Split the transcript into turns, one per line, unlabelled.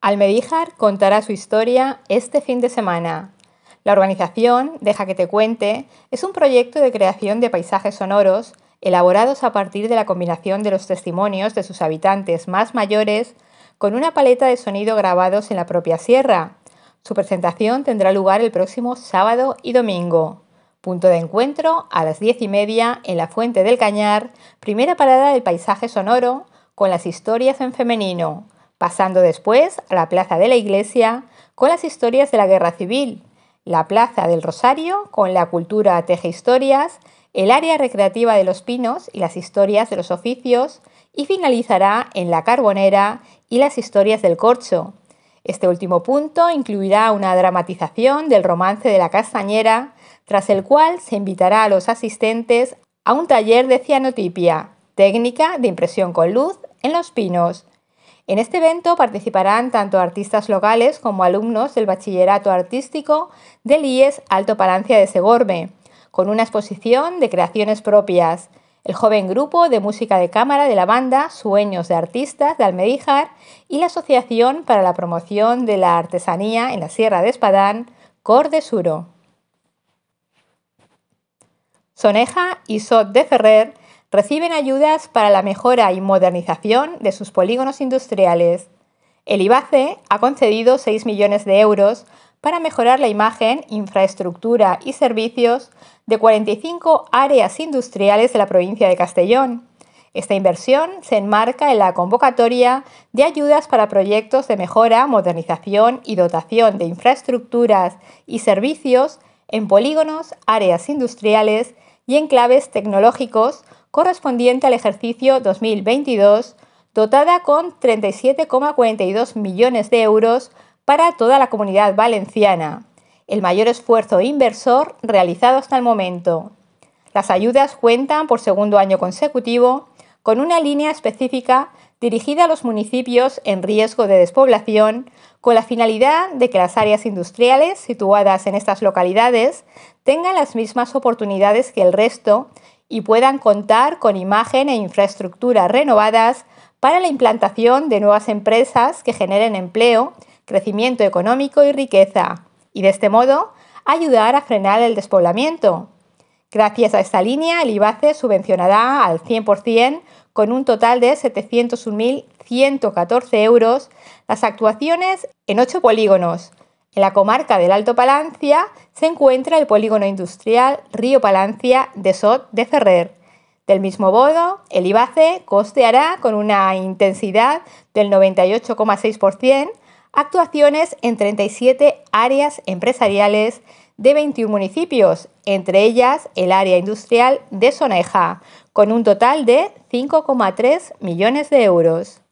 Almedíjar contará su historia este fin de semana. La organización, Deja que te cuente, es un proyecto de creación de paisajes sonoros elaborados a partir de la combinación de los testimonios de sus habitantes más mayores con una paleta de sonido grabados en la propia sierra. Su presentación tendrá lugar el próximo sábado y domingo. Punto de encuentro a las diez y media en la Fuente del Cañar, primera parada del paisaje sonoro con las historias en femenino pasando después a la Plaza de la Iglesia con las historias de la Guerra Civil, la Plaza del Rosario con la cultura teje historias, el área recreativa de los pinos y las historias de los oficios, y finalizará en la Carbonera y las historias del corcho. Este último punto incluirá una dramatización del romance de la castañera, tras el cual se invitará a los asistentes a un taller de cianotipia, técnica de impresión con luz en los pinos, en este evento participarán tanto artistas locales como alumnos del Bachillerato Artístico del IES Alto Palancia de Segorbe, con una exposición de creaciones propias. El joven grupo de música de cámara de la banda Sueños de Artistas de Almedíjar y la Asociación para la Promoción de la Artesanía en la Sierra de Espadán, Cor de Suro. Soneja y Sot de Ferrer reciben ayudas para la mejora y modernización de sus polígonos industriales. El IBACE ha concedido 6 millones de euros para mejorar la imagen, infraestructura y servicios de 45 áreas industriales de la provincia de Castellón. Esta inversión se enmarca en la convocatoria de ayudas para proyectos de mejora, modernización y dotación de infraestructuras y servicios en polígonos, áreas industriales y enclaves tecnológicos correspondiente al ejercicio 2022, dotada con 37,42 millones de euros para toda la comunidad valenciana, el mayor esfuerzo inversor realizado hasta el momento. Las ayudas cuentan por segundo año consecutivo con una línea específica dirigida a los municipios en riesgo de despoblación, con la finalidad de que las áreas industriales situadas en estas localidades tengan las mismas oportunidades que el resto y puedan contar con imagen e infraestructuras renovadas para la implantación de nuevas empresas que generen empleo, crecimiento económico y riqueza, y de este modo ayudar a frenar el despoblamiento. Gracias a esta línea, el IBACE subvencionará al 100%, con un total de 701.114 euros, las actuaciones en 8 polígonos, en la comarca del Alto Palancia se encuentra el polígono industrial Río Palancia de Sot de Ferrer. Del mismo modo, el IBACE costeará con una intensidad del 98,6% actuaciones en 37 áreas empresariales de 21 municipios, entre ellas el área industrial de Soneja, con un total de 5,3 millones de euros.